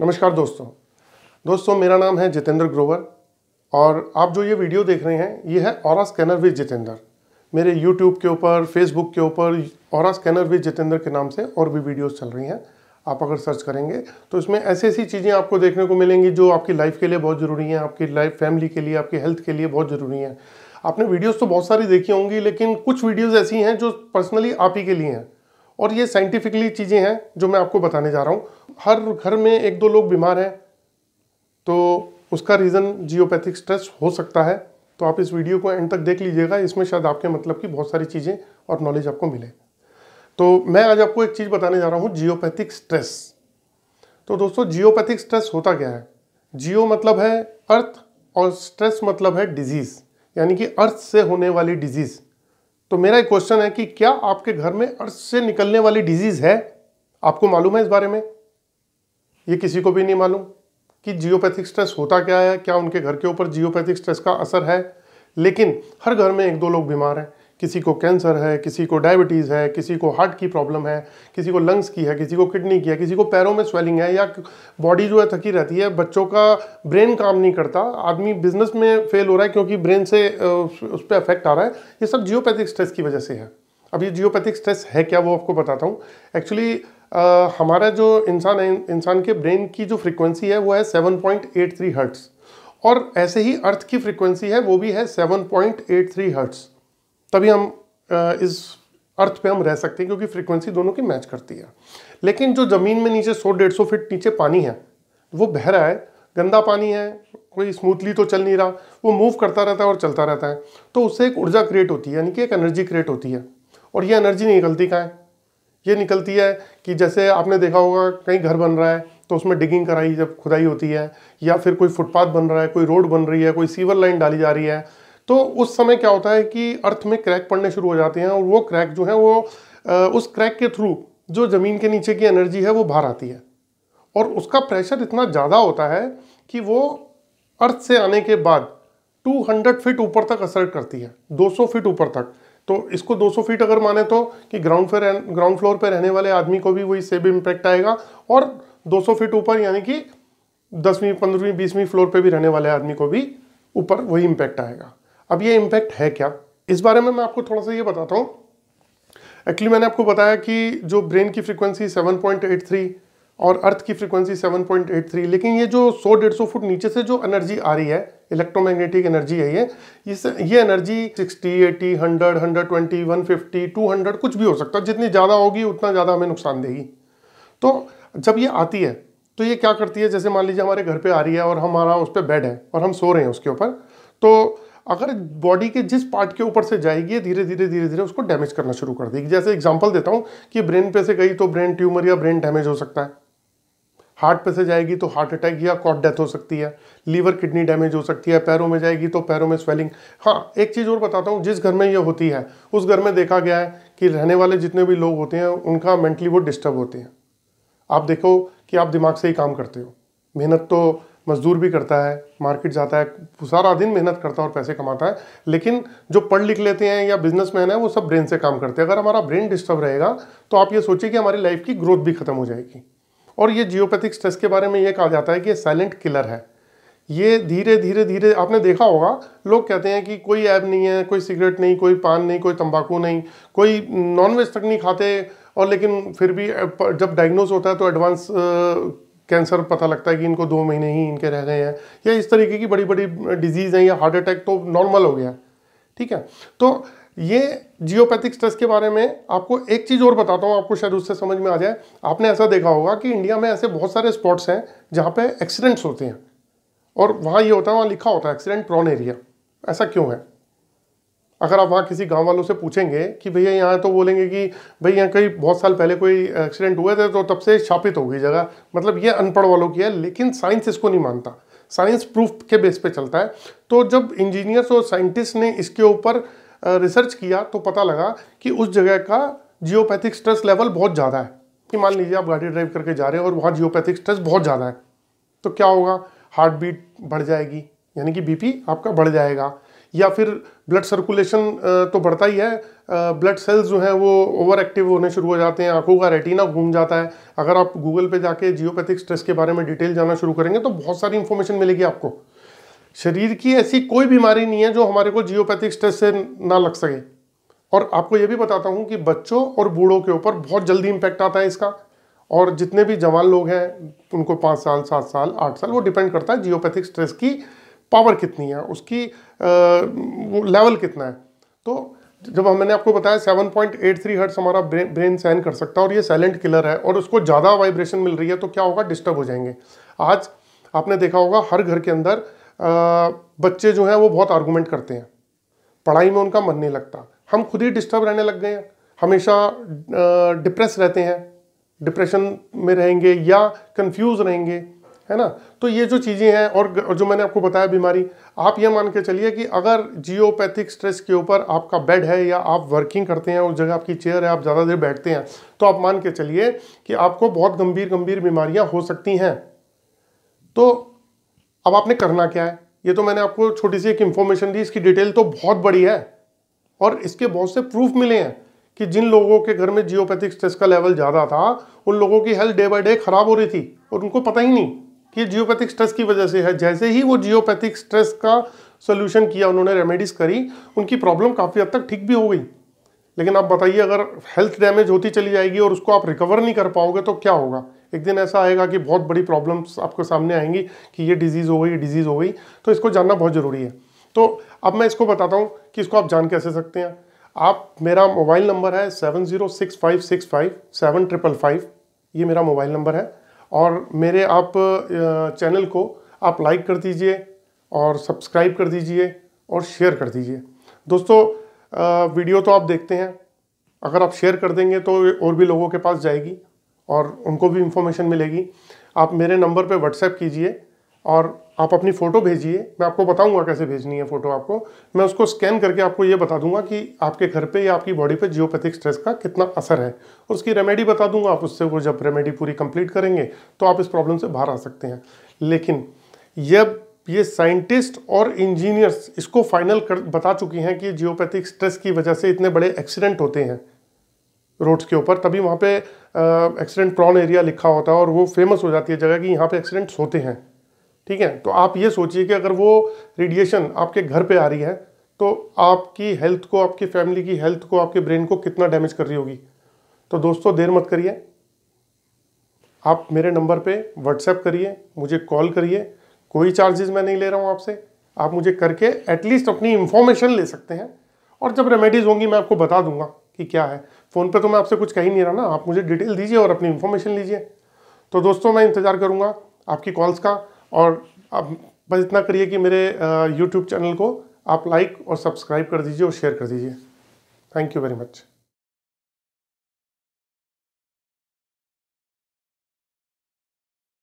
नमस्कार दोस्तों दोस्तों मेरा नाम है जितेंद्र ग्रोवर और आप जो ये वीडियो देख रहे हैं ये है और स्कैनर विद जितेंद्र मेरे यूट्यूब के ऊपर फेसबुक के ऊपर और स्कैनर विद जितेंद्र के नाम से और भी वीडियोस चल रही हैं आप अगर सर्च करेंगे तो इसमें ऐसी ऐसी चीज़ें आपको देखने को मिलेंगी जो आपकी लाइफ के लिए बहुत ज़रूरी हैं आपकी लाइफ फैमिली के लिए आपकी हेल्थ के लिए बहुत ज़रूरी हैं आपने वीडियोज़ तो बहुत सारी देखी होंगी लेकिन कुछ वीडियोज़ ऐसी हैं जो पर्सनली आप ही के लिए हैं और ये साइंटिफिकली चीज़ें हैं जो मैं आपको बताने जा रहा हूँ हर घर में एक दो लोग बीमार हैं तो उसका रीज़न जियोपैथिक स्ट्रेस हो सकता है तो आप इस वीडियो को एंड तक देख लीजिएगा इसमें शायद आपके मतलब की बहुत सारी चीज़ें और नॉलेज आपको मिले तो मैं आज आपको एक चीज़ बताने जा रहा हूँ जियोपैथिक स्ट्रेस तो दोस्तों जियोपैथिक स्ट्रेस होता क्या है जियो मतलब है अर्थ और स्ट्रेस मतलब है डिजीज़ यानी कि अर्थ से होने वाली डिजीज़ तो मेरा एक क्वेश्चन है कि क्या आपके घर में अर्थ से निकलने वाली डिजीज़ है आपको मालूम है इस बारे में ये किसी को भी नहीं मालूम कि जियोपैथिक स्ट्रेस होता क्या है क्या उनके घर के ऊपर जियोपैथिक स्ट्रेस का असर है लेकिन हर घर में एक दो लोग बीमार हैं किसी को कैंसर है किसी को डायबिटीज़ है किसी को हार्ट की प्रॉब्लम है किसी को लंग्स की है किसी को किडनी की है किसी को पैरों में स्वेलिंग है या बॉडी जो है थकी रहती है बच्चों का ब्रेन काम नहीं करता आदमी बिजनेस में फेल हो रहा है क्योंकि ब्रेन से उस पर अफेक्ट आ रहा है ये सब जियोपैथिक स्ट्रेस की वजह से है अब ये जियोपैथिक स्ट्रेस है क्या वो आपको बताता हूँ एक्चुअली आ, हमारा जो इंसान है इंसान के ब्रेन की जो फ्रीक्वेंसी है वो है 7.83 पॉइंट हर्ट्स और ऐसे ही अर्थ की फ्रीक्वेंसी है वो भी है 7.83 पॉइंट हर्ट्स तभी हम आ, इस अर्थ पे हम रह सकते हैं क्योंकि फ्रीक्वेंसी दोनों की मैच करती है लेकिन जो ज़मीन में नीचे सौ डेढ़ सौ फीट नीचे पानी है वो बह रहा है गंदा पानी है कोई स्मूथली तो चल नहीं रहा वो मूव करता रहता है और चलता रहता है तो उससे एक ऊर्जा क्रिएट होती है यानी कि एक एनर्जी क्रिएट होती है और ये एनर्जी निकलती कहाँ है ये निकलती है कि जैसे आपने देखा होगा कहीं घर बन रहा है तो उसमें डिगिंग कराई जब खुदाई होती है या फिर कोई फुटपाथ बन रहा है कोई रोड बन रही है कोई सीवर लाइन डाली जा रही है तो उस समय क्या होता है कि अर्थ में क्रैक पड़ने शुरू हो जाते हैं और वो क्रैक जो है वो उस क्रैक के थ्रू जो ज़मीन के नीचे की एनर्जी है वो बाहर आती है और उसका प्रेशर इतना ज़्यादा होता है कि वो अर्थ से आने के बाद 200 फीट ऊपर तक असर करती है 200 फीट ऊपर तक तो इसको 200 फीट अगर माने तो कि ग्राउंड पर ग्राउंड फ्लोर पर रहने वाले आदमी को भी वही सेम इम्पैक्ट आएगा और 200 फीट ऊपर यानी कि दसवीं पंद्रहवीं बीसवीं फ्लोर पर भी रहने वाले आदमी को भी ऊपर वही इम्पैक्ट आएगा अब ये इम्पैक्ट है क्या इस बारे में मैं आपको थोड़ा सा ये बताता हूँ एक्चुअली मैंने आपको बताया कि जो ब्रेन की फ्रिक्वेंसी सेवन और अर्थ की फ्रीक्वेंसी 7.83 लेकिन ये जो 100-150 फुट नीचे से जो एनर्जी आ रही है इलेक्ट्रोमैग्नेटिक एनर्जी है ये इस ये एनर्जी 60, 80, 100, 120, 150, 200 कुछ भी हो सकता है जितनी ज़्यादा होगी उतना ज़्यादा हमें नुकसान देगी तो जब ये आती है तो ये क्या करती है जैसे मान लीजिए हमारे घर पर आ रही है और हमारा उस पर बेड है और हम सो रहे हैं उसके ऊपर तो अगर बॉडी के जिस पार्ट के ऊपर से जाएगी धीरे धीरे धीरे धीरे उसको डैमेज करना शुरू कर देगी जैसे एग्जाम्पल देता हूँ कि ब्रेन पे से गई तो ब्रेन ट्यूमर या ब्रेन डैमेज हो सकता है हार्ट पे से जाएगी तो हार्ट अटैक या कॉट डेथ हो सकती है लीवर किडनी डैमेज हो सकती है पैरों में जाएगी तो पैरों में स्वेलिंग हाँ एक चीज़ और बताता हूँ जिस घर में ये होती है उस घर में देखा गया है कि रहने वाले जितने भी लोग होते हैं उनका मेंटली वो डिस्टर्ब होते हैं आप देखो कि आप दिमाग से ही काम करते हो मेहनत तो मजदूर भी करता है मार्केट जाता है सारा दिन मेहनत करता है और पैसे कमाता है लेकिन जो पढ़ लिख लेते हैं या बिजनेसमैन है वो सब ब्रेन से काम करते हैं अगर हमारा ब्रेन डिस्टर्ब रहेगा तो आप ये सोचिए कि हमारी लाइफ की ग्रोथ भी खत्म हो जाएगी और ये जियोपैथिक स्ट्रेस के बारे में ये कहा जाता है कि साइलेंट किलर है ये धीरे धीरे धीरे आपने देखा होगा लोग कहते हैं कि कोई ऐप नहीं है कोई सिगरेट नहीं कोई पान नहीं कोई तंबाकू नहीं कोई नॉनवेज तक नहीं खाते और लेकिन फिर भी जब डायग्नोज होता है तो एडवांस कैंसर पता लगता है कि इनको दो महीने ही इनके रह रहे हैं या इस तरीके की बड़ी बड़ी डिजीज़ हैं या हार्ट अटैक तो नॉर्मल हो गया ठीक है तो ये जियोपैथिक स्ट्रेस के बारे में आपको एक चीज़ और बताता हूँ आपको शायद उससे समझ में आ जाए आपने ऐसा देखा होगा कि इंडिया में ऐसे बहुत सारे स्पॉट्स हैं जहाँ पे एक्सीडेंट्स होते हैं और वहाँ ये होता है वहाँ लिखा होता है एक्सीडेंट प्रॉन एरिया ऐसा क्यों है अगर आप वहाँ किसी गाँव वालों से पूछेंगे कि भैया यहाँ तो बोलेंगे कि भैया यहाँ कई बहुत साल पहले कोई एक्सीडेंट हुए थे तो तब से छापित हो गई जगह मतलब ये अनपढ़ वालों की है लेकिन साइंस इसको नहीं मानता साइंस प्रूफ के बेस पे चलता है तो जब इंजीनियर्स और साइंटिस्ट ने इसके ऊपर रिसर्च किया तो पता लगा कि उस जगह का जियोपैथिक स्ट्रेस लेवल बहुत ज़्यादा है कि मान लीजिए आप गाड़ी ड्राइव करके जा रहे हैं और वहाँ जियोपैथिक स्ट्रेस बहुत ज़्यादा है तो क्या होगा हार्ट बीट बढ़ जाएगी यानी कि बीपी आपका बढ़ जाएगा या फिर ब्लड सर्कुलेशन तो बढ़ता ही है ब्लड सेल्स जो हैं वो ओवर एक्टिव होने शुरू हो जाते हैं आंखों का रेटिना घूम जाता है अगर आप गूगल पे जाके जियोपैथिक स्ट्रेस के बारे में डिटेल जाना शुरू करेंगे तो बहुत सारी इन्फॉर्मेशन मिलेगी आपको शरीर की ऐसी कोई बीमारी नहीं है जो हमारे को जियोपैथिक स्ट्रेस से ना लग सके और आपको यह भी बताता हूँ कि बच्चों और बूढ़ों के ऊपर बहुत जल्दी इम्पैक्ट आता है इसका और जितने भी जवान लोग हैं उनको पाँच साल सात साल आठ साल वो डिपेंड करता है जियोपैथिक स्ट्रेस की पावर कितनी है उसकी वो लेवल कितना है तो जब हमने आपको बताया seven point eight three hertz हमारा ब्रेन, सैन कर सकता है और ये साइलेंट किलर है और उसको ज़्यादा वाइब्रेशन मिल रही है तो क्या होगा डिस्टर्ब हो जाएंगे आज आपने देखा होगा हर घर के अंदर बच्चे जो हैं वो बहुत आर्गूमेंट करते हैं पढ़ाई में उनका मन नहीं लगता हम खुद ही डिस्टर्ब रहने लग गए हैं हमेशा डिप्रेस रहते हैं डिप्रेशन में रहेंगे या कंफ्यूज रहेंगे है ना तो ये जो चीज़ें हैं और जो मैंने आपको बताया बीमारी आप ये मान के चलिए कि अगर जियोपैथिक स्ट्रेस के ऊपर आपका बेड है या आप वर्किंग करते हैं उस जगह आपकी चेयर है आप ज़्यादा देर बैठते हैं तो आप मान के चलिए कि आपको बहुत गंभीर गंभीर बीमारियाँ हो सकती हैं तो अब आपने करना क्या है ये तो मैंने आपको छोटी सी एक इन्फॉर्मेशन दी इसकी डिटेल तो बहुत बड़ी है और इसके बहुत से प्रूफ मिले हैं कि जिन लोगों के घर में जियोपैथिक स्ट्रेस का लेवल ज़्यादा था उन लोगों की हेल्थ डे बाय डे खराब हो रही थी और उनको पता ही नहीं कि ये जियोपैथिक स्ट्रेस की वजह से है जैसे ही वो जियोपैथिक स्ट्रेस का सोल्यूशन किया उन्होंने रेमेडीज़ करी उनकी प्रॉब्लम काफ़ी हद तक ठीक भी हो गई लेकिन आप बताइए अगर हेल्थ डैमेज होती चली जाएगी और उसको आप रिकवर नहीं कर पाओगे तो क्या होगा एक दिन ऐसा आएगा कि बहुत बड़ी प्रॉब्लम्स आपको सामने आएंगी कि ये डिजीज़ हो गई ये डिजीज़ हो गई तो इसको जानना बहुत ज़रूरी है तो अब मैं इसको बताता हूँ कि इसको आप जान कैसे सकते हैं आप मेरा मोबाइल नंबर है seven zero six five six five seven triple five ये मेरा मोबाइल नंबर है और मेरे आप चैनल को आप लाइक कर दीजिए और सब्सक्राइब कर दीजिए और शेयर कर दीजिए दोस्तों वीडियो तो आप देखते हैं अगर आप शेयर कर देंगे तो और भी लोगों के पास जाएगी और उनको भी इन्फॉर्मेशन मिलेगी आप मेरे नंबर पे व्हाट्सएप कीजिए और आप अपनी फ़ोटो भेजिए मैं आपको बताऊंगा कैसे भेजनी है फ़ोटो आपको मैं उसको स्कैन करके आपको ये बता दूंगा कि आपके घर पे या आपकी बॉडी पे जियोपैथिक स्ट्रेस का कितना असर है उसकी रेमेडी बता दूंगा आप उससे वो जब रेमेडी पूरी कंप्लीट करेंगे तो आप इस प्रॉब्लम से बाहर आ सकते हैं लेकिन यह ये साइंटिस्ट और इंजीनियर्स इसको फाइनल कर बता चुकी हैं कि जियोपैथिक स्ट्रेस की वजह से इतने बड़े एक्सीडेंट होते हैं रोड्स के ऊपर तभी वहाँ पे एक्सीडेंट प्रॉन एरिया लिखा होता है और वो फेमस हो जाती है जगह कि यहाँ पे एक्सीडेंट्स होते हैं ठीक है तो आप ये सोचिए कि अगर वो रेडिएशन आपके घर पे आ रही है तो आपकी हेल्थ को आपकी फैमिली की हेल्थ को आपके ब्रेन को कितना डैमेज कर रही होगी तो दोस्तों देर मत करिए आप मेरे नंबर पर व्हाट्सएप करिए मुझे कॉल करिए कोई चार्जेस मैं नहीं ले रहा हूँ आपसे आप मुझे करके एटलीस्ट अपनी इन्फॉर्मेशन ले सकते हैं और जब रेमेडीज़ होंगी मैं आपको बता दूंगा कि क्या है फ़ोन पे तो मैं आपसे कुछ कह ही नहीं रहा ना आप मुझे डिटेल दीजिए और अपनी इन्फॉर्मेशन लीजिए तो दोस्तों मैं इंतज़ार करूँगा आपकी कॉल्स का और आप बस इतना करिए कि मेरे यूट्यूब चैनल को आप लाइक और सब्सक्राइब कर दीजिए और शेयर कर दीजिए थैंक यू वेरी मच